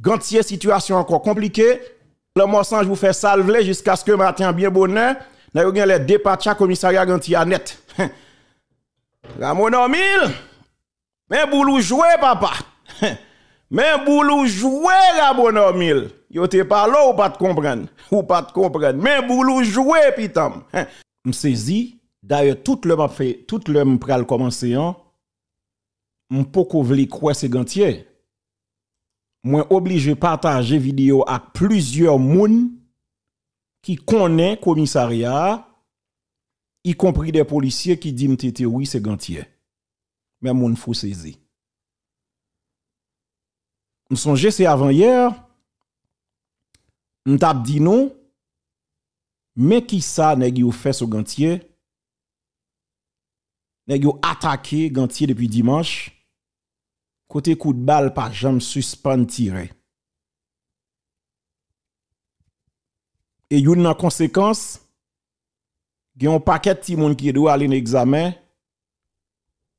Gantier, situation encore compliquée. Le mensonge vous fait salver jusqu'à ce que matin, bien bonheur, nous avons les dépatchats commissariat Gantier net. Ramon Amil, mais boulou jouer, papa. mais boulou jouer, Ramon Amil. Yo te pas là ou pas te comprendre. Ou pas te comprendre. Mais boulou jouer, pitam. M'saisi, d'ailleurs, tout le m'a fait, tout le m'a pral commencer, hein. M'poko vli croire c'est Gantier moi obligé partager vidéo à plusieurs moun qui connaît commissariat y compris des policiers qui disent que oui c'est gantier mais moun faut saisir me songe c'est avant hier me t'a dit non mais qui ça fait ce gantier nèg attaqué gantier depuis dimanche Côté coup de balle, par jambe suspend tiré. Et une conséquence, il y a un paquet de qui doit aller en examen.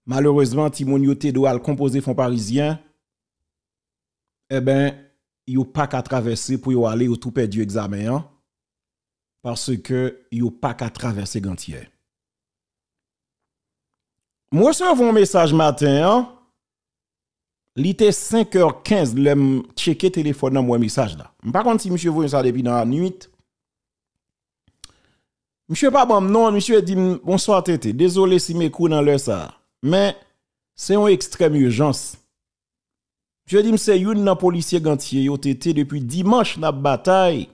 Malheureusement, Timon Yote doit le composer font parisien. Eh ben il n'y a pas qu'à traverser pour aller au tout perdu examen. Hein. Parce que il n'y a pas qu'à traverser Gantier. Moi, je un message matin. Hein. Il était 5h15, le checké téléphone dans mon message là. Par contre, si monsieur voyait ça depuis dans la nuit, M. pas bon, non, monsieur dit bonsoir tété, désolé si mes coups dans l'heure ça, mais c'est une extrême urgence. Je dis, c'est une policière policier gantier yo depuis dimanche dans la bataille.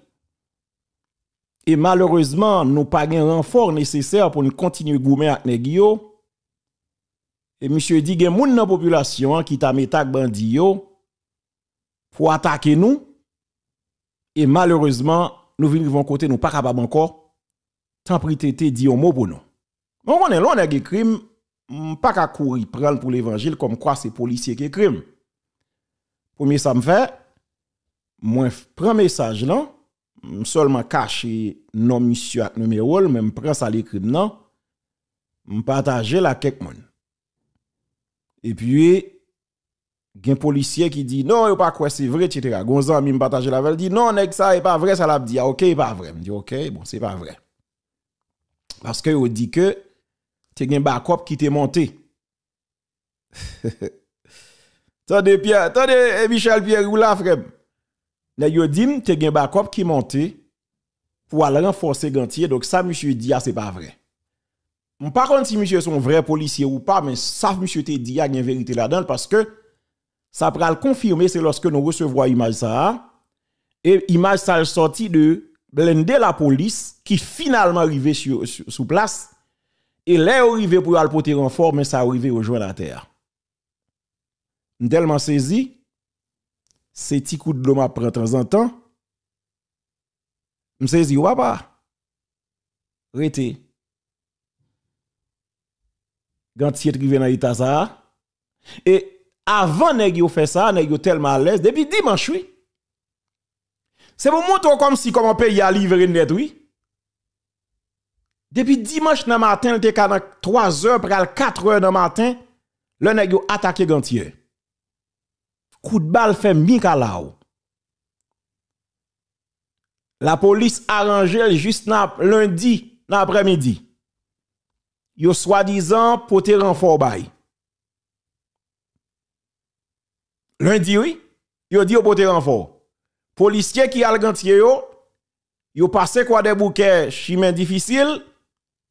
Et malheureusement, nous pas un renfort nécessaire pour nous continuer à avec et monsieur dit, y moun nan population qui t'a mis bandi yo pour attaquer nous. Et malheureusement, nous vivons côté, nous pas capable encore. Tant dit un mot pour nous. Bon, on est là, on des crimes, pas qu'à courir prendre pour l'évangile comme quoi c'est policier qui crime. Premier ça me fait, moi prends message là, seulement cacher nos monsieur avec numéro, même me prends ça l'écrit. non, là, partager la quelques monde. Et puis, il y a un policier qui dit non, il pas quoi, c'est vrai, etc. Gonzan, il me partage la veille, dit non, nest ça, n'est pas vrai, ça l'a dit. Ah, ok, il pas vrai. Je dit ok, bon, c'est pas vrai. Parce que il dit que tu un backup qui t'est monté. Tendez, Pierre, des eh, Michel Pierre, ou là, frère. Là, il dit, tu un backup qui monté pour aller renforcer Gantier. Donc ça, monsieur dit, ah, c'est pas vrai. Je ne pas si monsieur sont vrai policier ou pas, mais ça, monsieur, te dit, il y a une vérité là-dedans parce que ça pourra le confirmer, c'est lorsque nous recevons l'image ça. Et l'image ça sorti de blender la police qui finalement arrivait sur, place. Et là, arrivé pour aller porter renfort, mais ça arrivé de la terre. Tellement saisi, C'est petit coup de l'homme après de temps en temps, je saisi, ou pas, Rété gantier arrivé dans l'état et avant nèg yo fait ça nèg yo tellement à l'aise depuis dimanche oui c'est pour montrer comme si comment pays a livré net oui depuis dimanche dans matin était a 3 heures de 4 h dans matin le nèg yo attaqué gantier coup de balle fait mi-calao. la police arrangeait juste lundi l'après-midi yo soi-disant poté renfort bay. Lundi oui, yo di yo poté renfort. Policier qui al gantier yo, yo passé quoi des bouquets chemin difficile,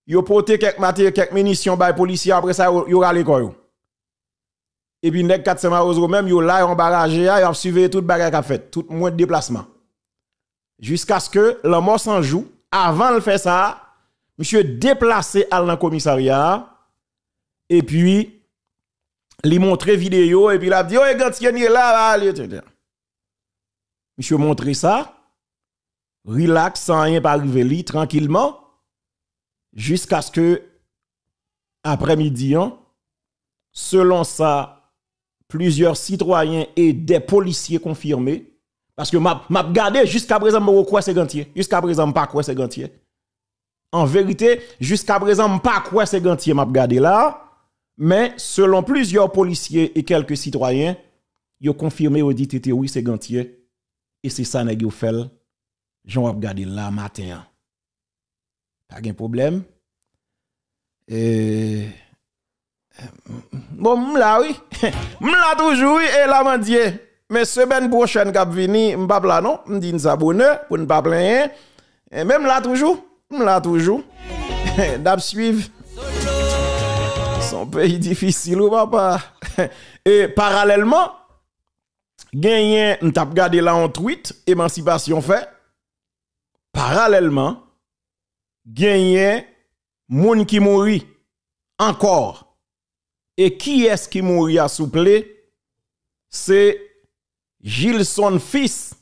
yo pote quelques matières, quelques munitions bay policier après ça yo, rale quoi Et puis nek 400 marozo même yo là en barrage yo a suivi toute bagarre qu'a fait, tout moins déplacement. Jusqu'à ce que la mort s'en joue, avant de faire ça, monsieur déplacé à la commissariat et puis lui montrer vidéo et puis il a dit oh Gantien est là Monsieur montrer ça relax sans rien pas arriver tranquillement jusqu'à ce que après-midi hein, selon ça plusieurs citoyens et des policiers confirmés parce que m'a gardé jusqu'à présent je crois c'est Gantier jusqu'à présent pas quoi c'est Gantier en vérité, jusqu'à présent, pas quoi ces gantiers m'a regardé là, mais selon plusieurs policiers et quelques citoyens, ils ont confirmé au dit oui c'est Gantier. et c'est ça Je ne fait. J'en regarder là matin. Pas de problème. Et euh, Bon, là oui. là toujours oui, et la mandie. Mais semaine prochaine, ne vini, pas. parler, non, je s'abonner pour ne pas plaindre. Et même là toujours là toujours. D'ab suivre. Son pays difficile ou papa. Et parallèlement, gagné, tape gardé là en tweet, émancipation fait. Parallèlement, gagné, moun qui mourit encore. Et qui est-ce qui mourit à souple? C'est Gilson fils.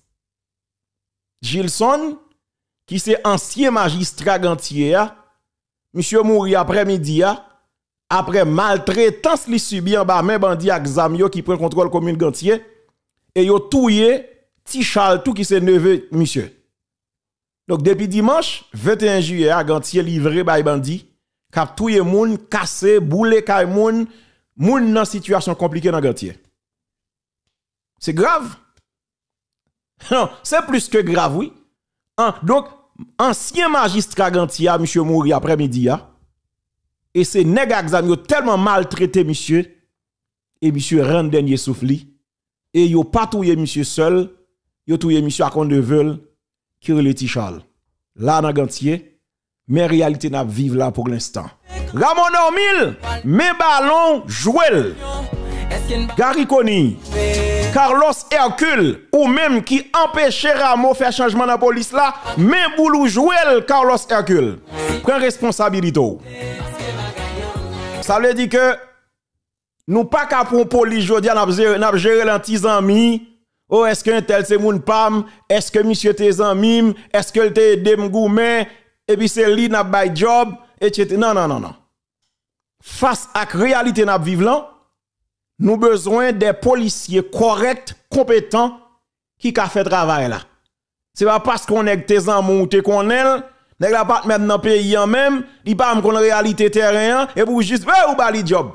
Gilson qui c'est ancien magistrat gantier, monsieur mourit après-midi, après maltraitance li subi en bas, même bandit Xamio qui prend contrôle commune gantier, et yo touye Tichal tout qui c'est neveu monsieur. Donc depuis dimanche 21 juillet, Gantier livré by bandit, tout touye moun, cassé, boule kay moun, moun nan situation compliquée dans Gantier. C'est grave. Non, c'est plus que grave oui. Hein, donc ancien magistrat Gantia, hein, monsieur Mouri après-midi, hein. et ces nègres examen tellement maltraité, monsieur, et monsieur rend dernier souffle, et yo pas patrouillé monsieur seul, yo ont monsieur à compte de qui tichal. Là, dans Gantier, mais réalité n'a vivre là pour l'instant. Ramon Ormil, mes ballons, jouent. Gary Carlos Hercule, ou même qui empêchait Ramo faire changement dans la police là, même boulou jouel Carlos Hercule. Prends responsabilité. Ça veut dire que nous pas qu'à pour police aujourd'hui n'a gérer les mi. Oh, est-ce qu'un tel c'est mon pam? Est-ce que monsieur tes mime Est-ce que te aidé mais Et puis c'est lui n'a a job, etc. Non, non, non, non. Face à la réalité n'a vivant, nous besoin des policiers corrects, compétents, qui ont fait travail là. C'est pas parce qu'on est tes amours ou te connaît, nèg la pas même dans pays en même, il pas me réalité terrain et pour juste ouais ou bali job.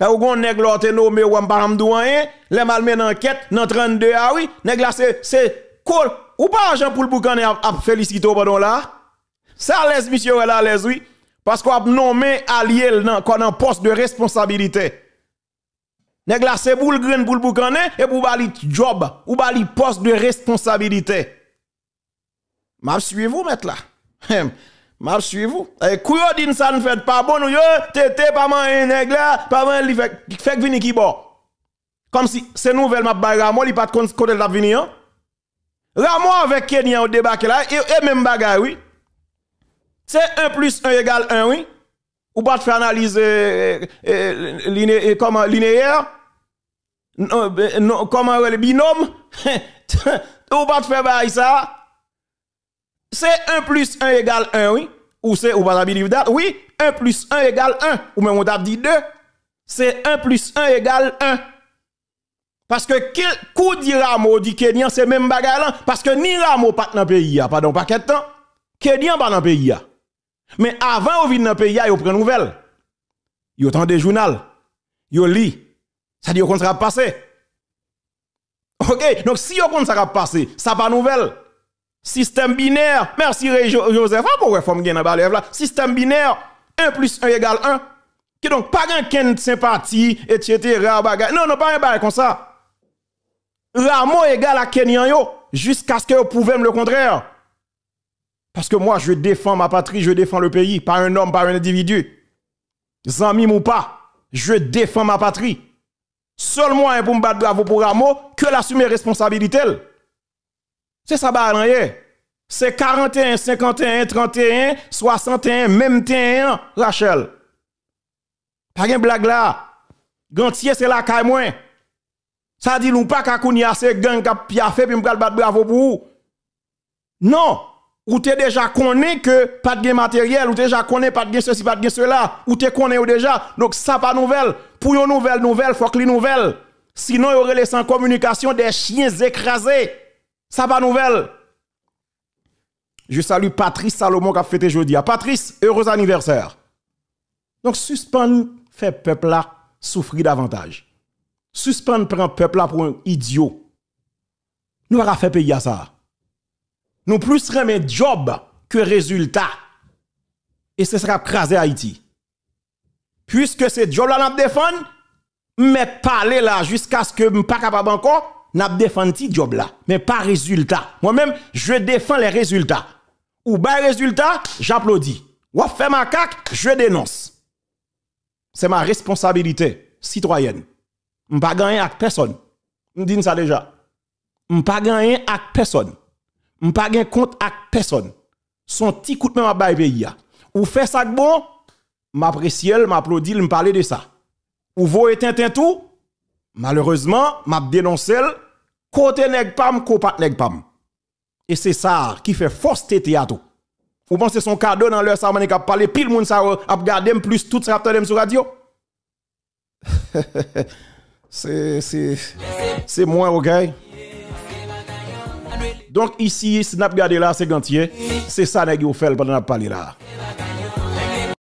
Là ou gon nèg l'autre nommé ou pas am douane, les mal men enquête dans 32 ah oui, nèg là c'est c'est cool ou pas argent pour le boucaner à féliciter pendant là. Ça laisse monsieur là laisse oui parce qu'on a nommé allié dans un poste de responsabilité. Nèg c'est pour grain pour et pour bali job ou bali poste de responsabilité. M'a suivez-vous mettre là. M'a suivez-vous. Et eh, ne fait pas bon tété pas hein, pas fait venir qui Comme si c'est nouvelle m'a Ramo pas la venir. Hein. avec Kenya au débarqué là et, même bagarre oui. C'est 1 plus 1 égale 1 oui. Ou pas de faire analyse eh, eh, linéaire non, comment le binôme Ou pas te faire ça C'est 1 plus 1 égale 1, oui. Ou c'est, ou pas believe oui. 1 plus 1 égale 1. Ou même on t'a dit 2. C'est 1 plus 1 égale 1. Parce que coup dit Ramo dit Kenyan, c'est même bagaille là. Parce que ni Ramo pas dans le pays, pardon, pas quel temps. Kenyan pas dans le pays. Mais avant, on vient dans le pays, prend une nouvelle. Ils attendent des journaux. Ils lit ça dit qu'on sera passé. OK, donc si on sera passé, ça pas nouvelle. Système binaire. Merci Joseph, pour réformer gain dans là. Système binaire 1 plus 1 égale 1. Qui donc pas de sympathie etc. Non, non pas un comme ça. Ramo égale à Kenyan jusqu'à ce que vous pouvez le contraire. Parce que moi, je défends ma patrie, je défends le pays, pas un homme, pas un individu. Zamim ou pas, je défends ma patrie seul moyen pour me battre bravo pour Ramo, que l'assumer responsabilité. C'est ça, bah, rien. C'est 41, 51, 31, 61, même temps, Rachel. Pas de blague là. Gantier, c'est la caille moins. Ça dit, nous pas qu'à c'est gang qui a fait, puis me battre bravo pour vous. Non! ou t'es déjà connu que pas de matériel, ou t'es déjà connu pas de ceci, pas de cela, ou t'es ou déjà. Donc ça pas nouvelle. Pour une nouvelle nouvelle, faut que les nouvelles. Sinon, il y aurait les sans communication des chiens écrasés. Ça pas nouvelle. Je salue Patrice Salomon qui a fêté jeudi. Ah, Patrice, heureux anniversaire. Donc suspendre fait peuple là souffrir davantage. Suspendre prend peuple là pour un idiot. Nous allons faire payer à ça. Nous plus mes job que résultat. Et ce sera craser Haïti. Puisque c'est job là n'a défendre, mais parler là jusqu'à ce que je pas capable encore, n'a ti job là, mais pas résultat. Moi-même, je défends les résultats. Ou les résultat, j'applaudis. Ou ma macaque, je dénonce. C'est ma responsabilité citoyenne. Je ne pas gagner avec personne. Je dis ça déjà. Je ne pas gagner avec personne pas gen compte avec personne. Son petit coup de main à bail pays Ou fait ça bon, m'apprécie, m'applaudit, m'parler de ça. Ou vous et tout, malheureusement, m'a dénoncé côté nèg pam, copat nèg pam. Et c'est ça qui fait force tété à tout. Vous pensez son cadeau dans leur ça qui a parlé, pile moun sa a gardé plus tout ça a sur radio. c'est, c'est, c'est moi, ok? Donc ici, si nous là, c'est gantier, c'est ça que vous pendant que vous là.